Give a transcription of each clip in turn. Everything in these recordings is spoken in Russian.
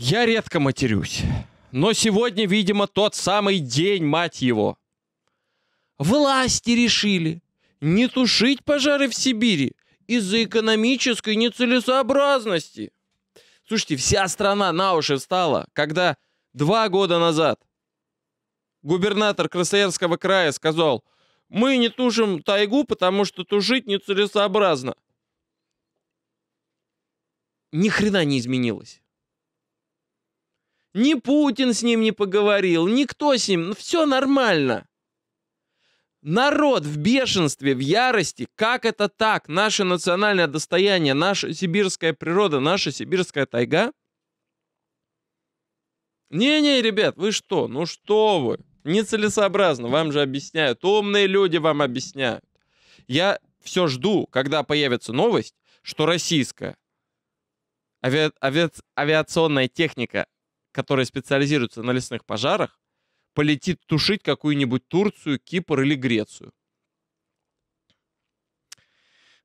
Я редко матерюсь, но сегодня, видимо, тот самый день, мать его. Власти решили не тушить пожары в Сибири из-за экономической нецелесообразности. Слушайте, вся страна на уши встала, когда два года назад губернатор Красноярского края сказал, мы не тушим тайгу, потому что тушить нецелесообразно. Ни хрена не изменилось. Ни Путин с ним не поговорил, никто с ним, ну, все нормально. Народ в бешенстве, в ярости. Как это так? Наше национальное достояние, наша сибирская природа, наша сибирская тайга? Не-не, ребят, вы что? Ну что вы? Нецелесообразно, вам же объясняют. Умные люди вам объясняют. Я все жду, когда появится новость, что российская ави... ави... авиационная техника которые специализируются на лесных пожарах, полетит тушить какую-нибудь Турцию, Кипр или Грецию.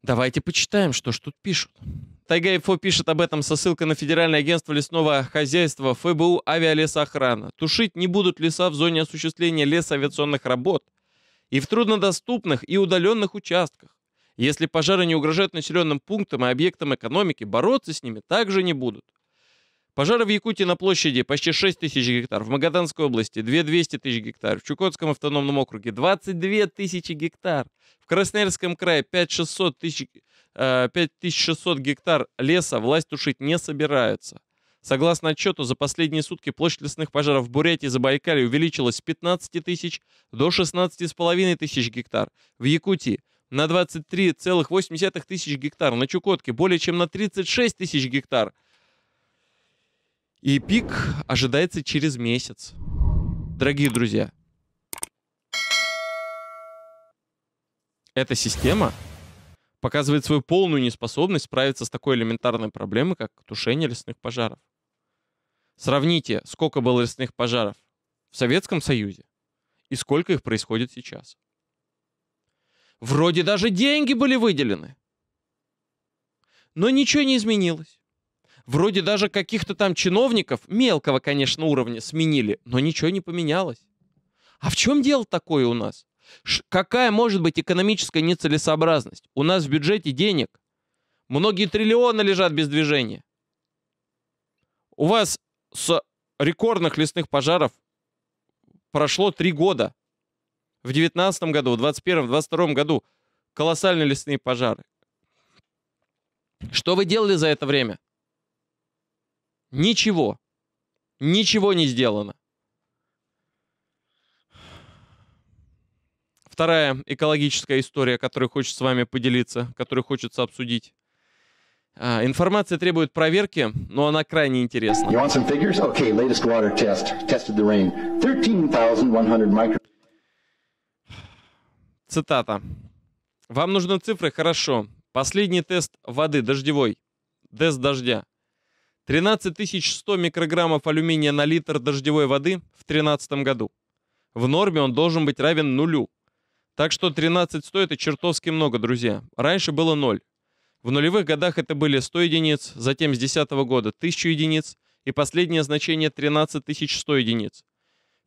Давайте почитаем, что ж тут пишут. Тайга.инфо пишет об этом со ссылкой на Федеральное агентство лесного хозяйства ФБУ «Авиалесоохрана». Тушить не будут леса в зоне осуществления лесоавиационных работ и в труднодоступных и удаленных участках. Если пожары не угрожают населенным пунктам и объектам экономики, бороться с ними также не будут. Пожары в Якутии на площади почти 6 тысяч гектар, в Магаданской области 2 200 тысяч гектар, в Чукотском автономном округе 22 тысячи гектар, в Красноярском крае 5 600 тысяч, 5600 э, гектар леса власть тушить не собираются. Согласно отчету, за последние сутки площадь лесных пожаров в Бурятии и Забайкалье увеличилась с 15 тысяч до 16,5 тысяч гектар. В Якутии на 23,8 тысяч гектар, на Чукотке более чем на 36 тысяч гектар – и пик ожидается через месяц. Дорогие друзья, эта система показывает свою полную неспособность справиться с такой элементарной проблемой, как тушение лесных пожаров. Сравните, сколько было лесных пожаров в Советском Союзе и сколько их происходит сейчас. Вроде даже деньги были выделены. Но ничего не изменилось. Вроде даже каких-то там чиновников, мелкого, конечно, уровня, сменили, но ничего не поменялось. А в чем дело такое у нас? Ш какая может быть экономическая нецелесообразность? У нас в бюджете денег. Многие триллионы лежат без движения. У вас с рекордных лесных пожаров прошло три года. В 19 году, в 21 в 22 году колоссальные лесные пожары. Что вы делали за это время? Ничего. Ничего не сделано. Вторая экологическая история, которую хочет с вами поделиться, которую хочется обсудить. А, информация требует проверки, но она крайне интересна. Okay, test. Цитата. Вам нужны цифры? Хорошо. Последний тест воды, дождевой. Тест дождя. 13100 микрограммов алюминия на литр дождевой воды в 2013 году. В норме он должен быть равен нулю. Так что 13 100 это чертовски много, друзья. Раньше было 0. В нулевых годах это были 100 единиц, затем с 2010 года 1000 единиц и последнее значение 13100 единиц.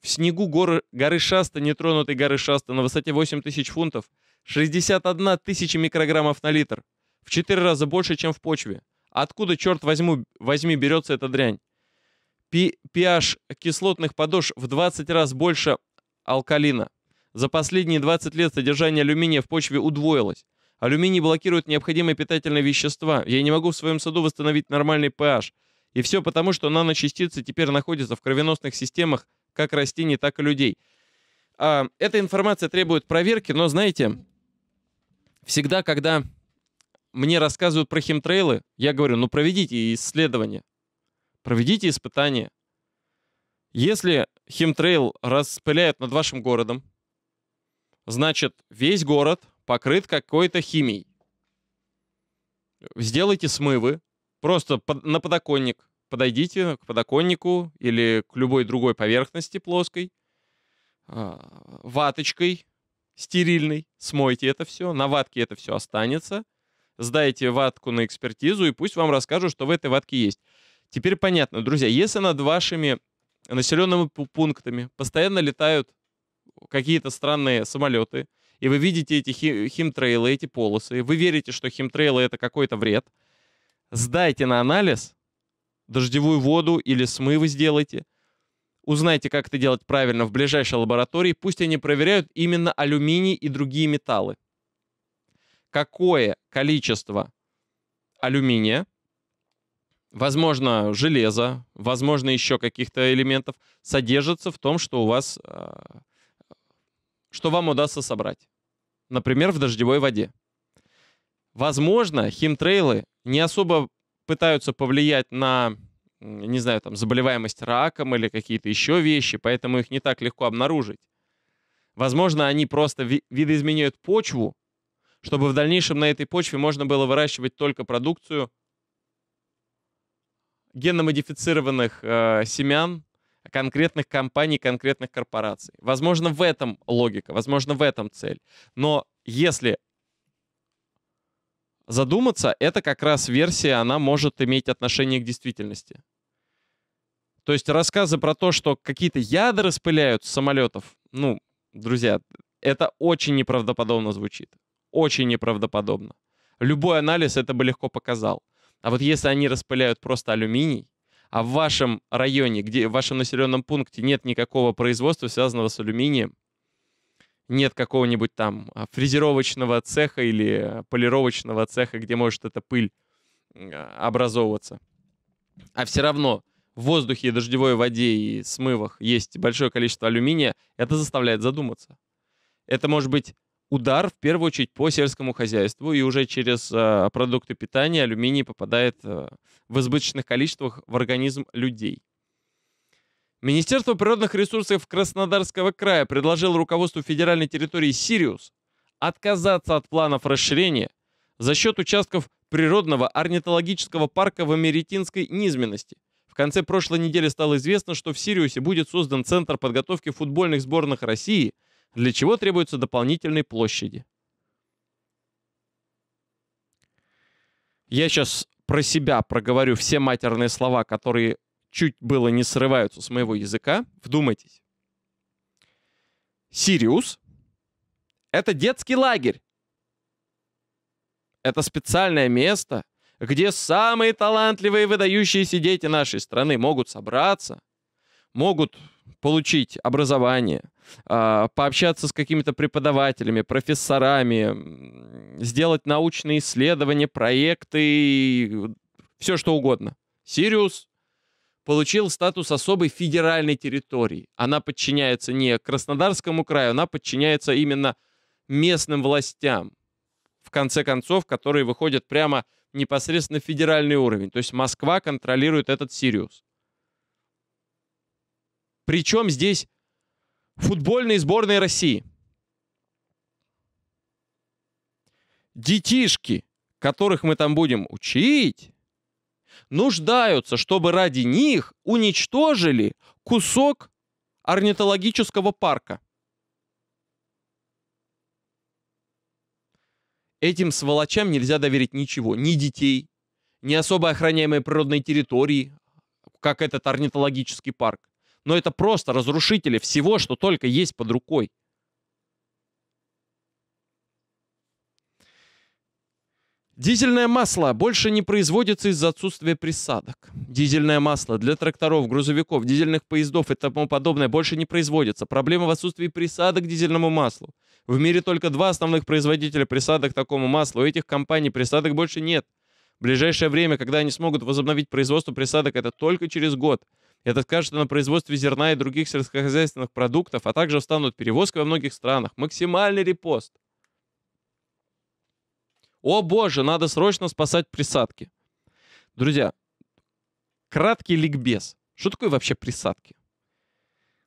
В снегу горы, горы Шаста, нетронутой горы Шаста на высоте 8000 фунтов, 61 тысяча микрограммов на литр. В 4 раза больше, чем в почве. Откуда, черт возьму, возьми, берется эта дрянь? Пи pH кислотных подошв в 20 раз больше алкалина. За последние 20 лет содержание алюминия в почве удвоилось. Алюминий блокирует необходимые питательные вещества. Я не могу в своем саду восстановить нормальный pH. И все потому, что наночастицы теперь находятся в кровеносных системах как растений, так и людей. А, эта информация требует проверки, но знаете, всегда, когда мне рассказывают про химтрейлы, я говорю, ну проведите исследование, проведите испытание. Если химтрейл распыляют над вашим городом, значит, весь город покрыт какой-то химией. Сделайте смывы, просто под, на подоконник подойдите к подоконнику или к любой другой поверхности плоской, а, ваточкой стерильной, смойте это все, на ватке это все останется – сдайте ватку на экспертизу, и пусть вам расскажут, что в этой ватке есть. Теперь понятно, друзья, если над вашими населенными пунктами постоянно летают какие-то странные самолеты, и вы видите эти хим- химтрейлы, эти полосы, и вы верите, что химтрейлы это какой-то вред, сдайте на анализ, дождевую воду или смывы сделайте, узнайте, как это делать правильно в ближайшей лаборатории, пусть они проверяют именно алюминий и другие металлы какое количество алюминия, возможно, железа, возможно, еще каких-то элементов содержится в том, что у вас, э, что вам удастся собрать. Например, в дождевой воде. Возможно, химтрейлы не особо пытаются повлиять на, не знаю, там, заболеваемость раком или какие-то еще вещи, поэтому их не так легко обнаружить. Возможно, они просто видоизменяют почву, чтобы в дальнейшем на этой почве можно было выращивать только продукцию генномодифицированных э, семян конкретных компаний, конкретных корпораций. Возможно, в этом логика, возможно, в этом цель. Но если задуматься, это как раз версия, она может иметь отношение к действительности. То есть рассказы про то, что какие-то яды распыляют с самолетов, ну, друзья, это очень неправдоподобно звучит очень неправдоподобно. Любой анализ это бы легко показал. А вот если они распыляют просто алюминий, а в вашем районе, где в вашем населенном пункте нет никакого производства, связанного с алюминием, нет какого-нибудь там а, фрезеровочного цеха или полировочного цеха, где может эта пыль а, образовываться. А все равно в воздухе, дождевой воде и смывах есть большое количество алюминия, это заставляет задуматься. Это может быть удар в первую очередь по сельскому хозяйству, и уже через э, продукты питания алюминий попадает э, в избыточных количествах в организм людей. Министерство природных ресурсов Краснодарского края предложило руководству федеральной территории Сириус отказаться от планов расширения за счет участков природного орнитологического парка в Америтинской низменности. В конце прошлой недели стало известно, что в Сириусе будет создан Центр подготовки футбольных сборных России – для чего требуются дополнительные площади. Я сейчас про себя проговорю все матерные слова, которые чуть было не срываются с моего языка. Вдумайтесь. Сириус — это детский лагерь. Это специальное место, где самые талантливые и выдающиеся дети нашей страны могут собраться, могут получить образование, а, пообщаться с какими-то преподавателями, профессорами, сделать научные исследования, проекты, все что угодно. Сириус получил статус особой федеральной территории. Она подчиняется не Краснодарскому краю, она подчиняется именно местным властям, в конце концов, которые выходят прямо непосредственно в федеральный уровень. То есть Москва контролирует этот Сириус. Причем здесь футбольные сборные России. Детишки, которых мы там будем учить, нуждаются, чтобы ради них уничтожили кусок орнитологического парка. Этим сволочам нельзя доверить ничего. Ни детей, ни особо охраняемой природной территории, как этот орнитологический парк но это просто разрушители всего, что только есть под рукой. Дизельное масло больше не производится из-за отсутствия присадок. Дизельное масло для тракторов, грузовиков, дизельных поездов и тому подобное больше не производится. Проблема в отсутствии присадок к дизельному маслу. В мире только два основных производителя присадок к такому маслу. У этих компаний присадок больше нет. В ближайшее время, когда они смогут возобновить производство присадок, это только через год – это скажется на производстве зерна и других сельскохозяйственных продуктов, а также встанут перевозки во многих странах. Максимальный репост. О боже, надо срочно спасать присадки. Друзья, краткий ликбез. Что такое вообще присадки?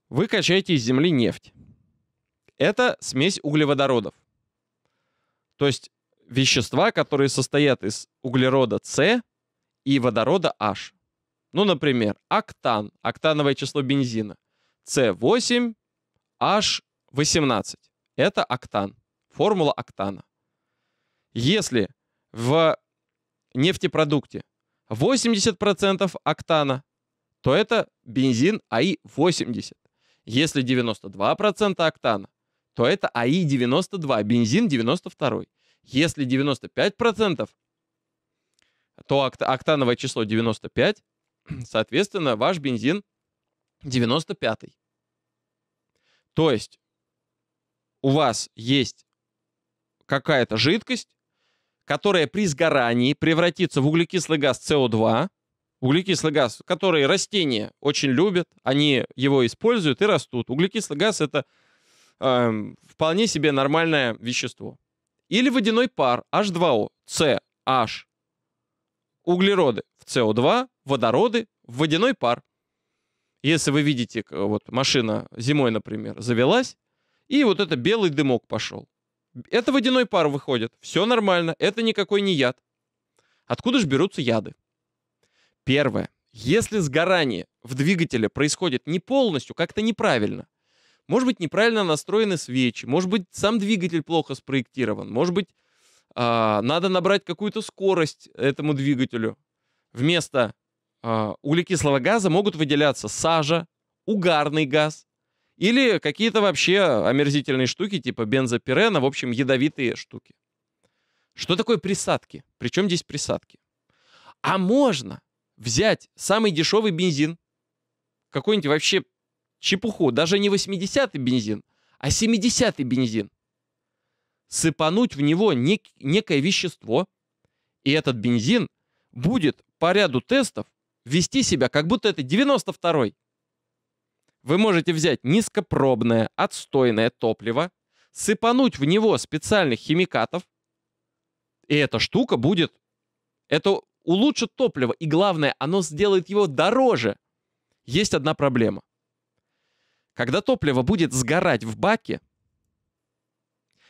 Вы качаете из земли нефть. Это смесь углеводородов. То есть вещества, которые состоят из углерода С и водорода H. Ну, например, октан, октановое число бензина, с 8 h 18 Это октан, формула октана. Если в нефтепродукте 80% октана, то это бензин АИ-80. Если 92% октана, то это АИ-92, бензин 92. Если 95%, то октановое число 95, Соответственно, ваш бензин 95. То есть у вас есть какая-то жидкость, которая при сгорании превратится в углекислый газ СО2, углекислый газ, который растения очень любят, они его используют и растут. Углекислый газ это э, вполне себе нормальное вещество. Или водяной пар H2O, CH, углероды в СО2, водороды, в водяной пар. Если вы видите, вот машина зимой, например, завелась, и вот это белый дымок пошел. Это водяной пар выходит, все нормально, это никакой не яд. Откуда же берутся яды? Первое. Если сгорание в двигателе происходит не полностью, как-то неправильно, может быть, неправильно настроены свечи, может быть, сам двигатель плохо спроектирован, может быть, э, надо набрать какую-то скорость этому двигателю, вместо э, углекислого газа могут выделяться сажа, угарный газ или какие-то вообще омерзительные штуки типа бензопирена, в общем, ядовитые штуки. Что такое присадки? Причем здесь присадки? А можно взять самый дешевый бензин, какой-нибудь вообще чепуху, даже не 80-й бензин, а 70-й бензин, сыпануть в него нек- некое вещество, и этот бензин будет по ряду тестов вести себя, как будто это 92-й. Вы можете взять низкопробное, отстойное топливо, сыпануть в него специальных химикатов, и эта штука будет... Это улучшит топливо, и главное, оно сделает его дороже. Есть одна проблема. Когда топливо будет сгорать в баке,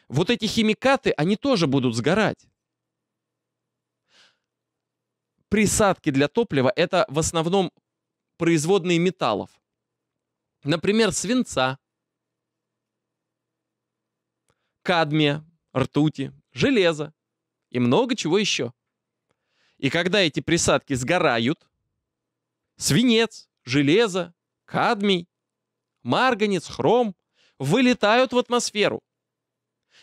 вот эти химикаты, они тоже будут сгорать присадки для топлива — это в основном производные металлов. Например, свинца, кадмия, ртути, железа и много чего еще. И когда эти присадки сгорают, свинец, железо, кадмий, марганец, хром вылетают в атмосферу.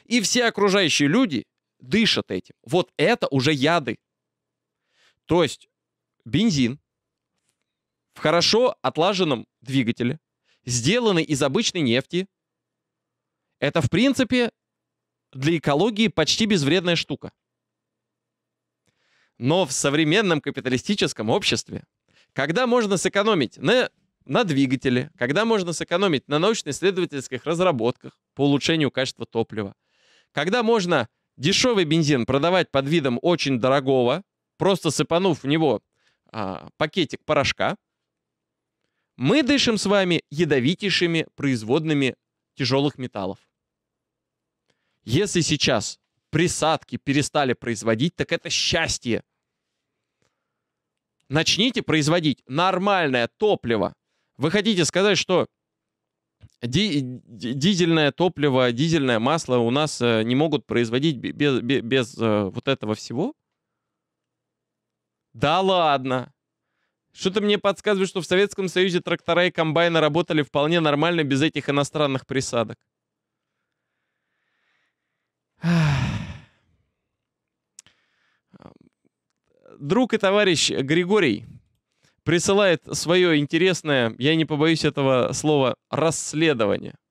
И все окружающие люди дышат этим. Вот это уже яды. То есть бензин в хорошо отлаженном двигателе, сделанный из обычной нефти, это, в принципе, для экологии почти безвредная штука. Но в современном капиталистическом обществе, когда можно сэкономить на, на двигателе, когда можно сэкономить на научно-исследовательских разработках по улучшению качества топлива, когда можно дешевый бензин продавать под видом очень дорогого, просто сыпанув в него а, пакетик порошка, мы дышим с вами ядовитейшими производными тяжелых металлов. Если сейчас присадки перестали производить, так это счастье. Начните производить нормальное топливо. Вы хотите сказать, что ди дизельное топливо, дизельное масло у нас э, не могут производить без, без, без э, вот этого всего? Да ладно. Что-то мне подсказывает, что в Советском Союзе трактора и комбайны работали вполне нормально без этих иностранных присадок. Друг и товарищ Григорий присылает свое интересное, я не побоюсь этого слова, расследование –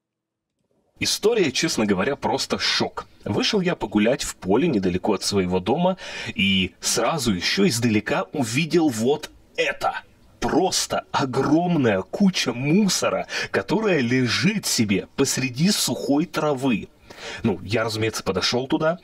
История, честно говоря, просто шок. Вышел я погулять в поле недалеко от своего дома и сразу еще издалека увидел вот это просто огромная куча мусора, которая лежит себе посреди сухой травы. Ну, я, разумеется, подошел туда,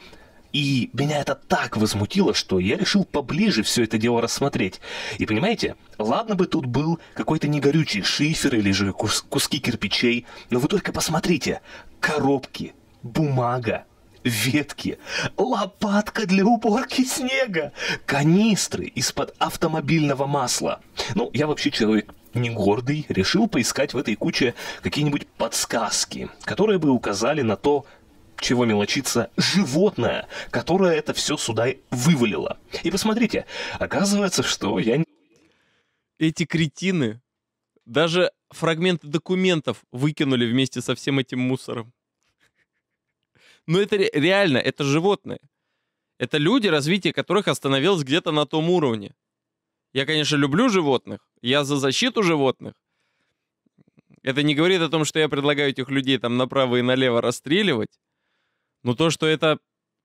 и меня это так возмутило, что я решил поближе все это дело рассмотреть. И понимаете, ладно бы тут был какой-то негорючий шифер или же кус куски кирпичей, но вы только посмотрите, коробки, бумага, ветки, лопатка для уборки снега, канистры из-под автомобильного масла. Ну, я вообще человек не гордый, решил поискать в этой куче какие-нибудь подсказки, которые бы указали на то, чего мелочиться, животное, которое это все сюда вывалило. И посмотрите, оказывается, что я... Эти кретины даже фрагменты документов выкинули вместе со всем этим мусором. Но это реально, это животные. Это люди, развитие которых остановилось где-то на том уровне. Я, конечно, люблю животных, я за защиту животных. Это не говорит о том, что я предлагаю этих людей там направо и налево расстреливать. Но то, что это,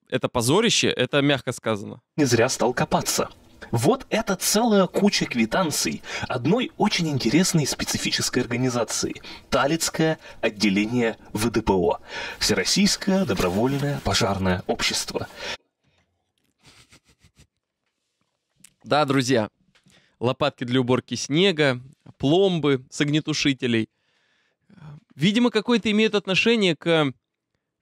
это позорище, это мягко сказано. Не зря стал копаться. Вот это целая куча квитанций одной очень интересной специфической организации – Талицкое отделение ВДПО – Всероссийское добровольное пожарное общество. Да, друзья, лопатки для уборки снега, пломбы с огнетушителей. Видимо, какое-то имеет отношение к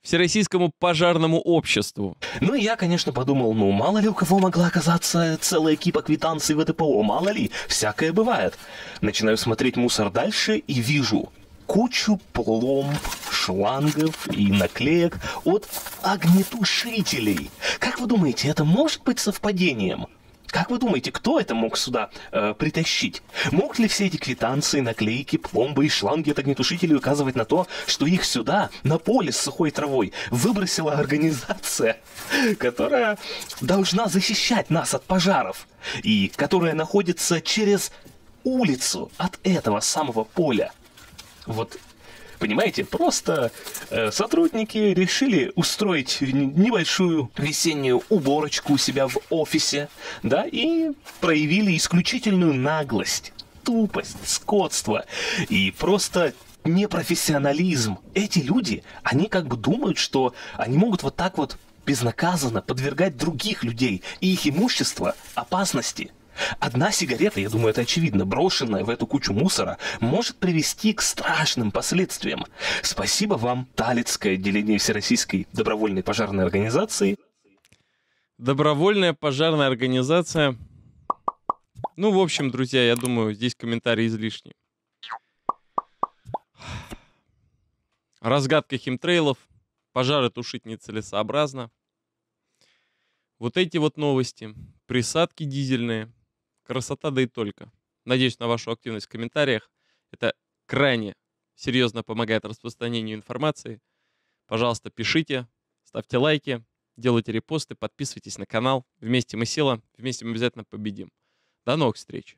Всероссийскому пожарному обществу. Ну я, конечно, подумал, ну мало ли у кого могла оказаться целая кипа квитанций в ДПО, мало ли, всякое бывает. Начинаю смотреть мусор дальше и вижу кучу пломб, шлангов и наклеек от огнетушителей. Как вы думаете, это может быть совпадением? Как вы думаете, кто это мог сюда э, притащить? Мог ли все эти квитанции, наклейки, пломбы и шланги от огнетушителей указывать на то, что их сюда, на поле с сухой травой, выбросила организация, которая должна защищать нас от пожаров и которая находится через улицу от этого самого поля? Вот понимаете? Просто э, сотрудники решили устроить небольшую весеннюю уборочку у себя в офисе, да, и проявили исключительную наглость, тупость, скотство и просто непрофессионализм. Эти люди, они как бы думают, что они могут вот так вот безнаказанно подвергать других людей и их имущество опасности – Одна сигарета, я думаю, это очевидно, брошенная в эту кучу мусора, может привести к страшным последствиям. Спасибо вам, Талицкое отделение Всероссийской добровольной пожарной организации. Добровольная пожарная организация. Ну, в общем, друзья, я думаю, здесь комментарии излишни. Разгадка химтрейлов. Пожары тушить нецелесообразно. Вот эти вот новости. Присадки дизельные – Красота, да и только. Надеюсь на вашу активность в комментариях. Это крайне серьезно помогает распространению информации. Пожалуйста, пишите, ставьте лайки, делайте репосты, подписывайтесь на канал. Вместе мы сила, вместе мы обязательно победим. До новых встреч!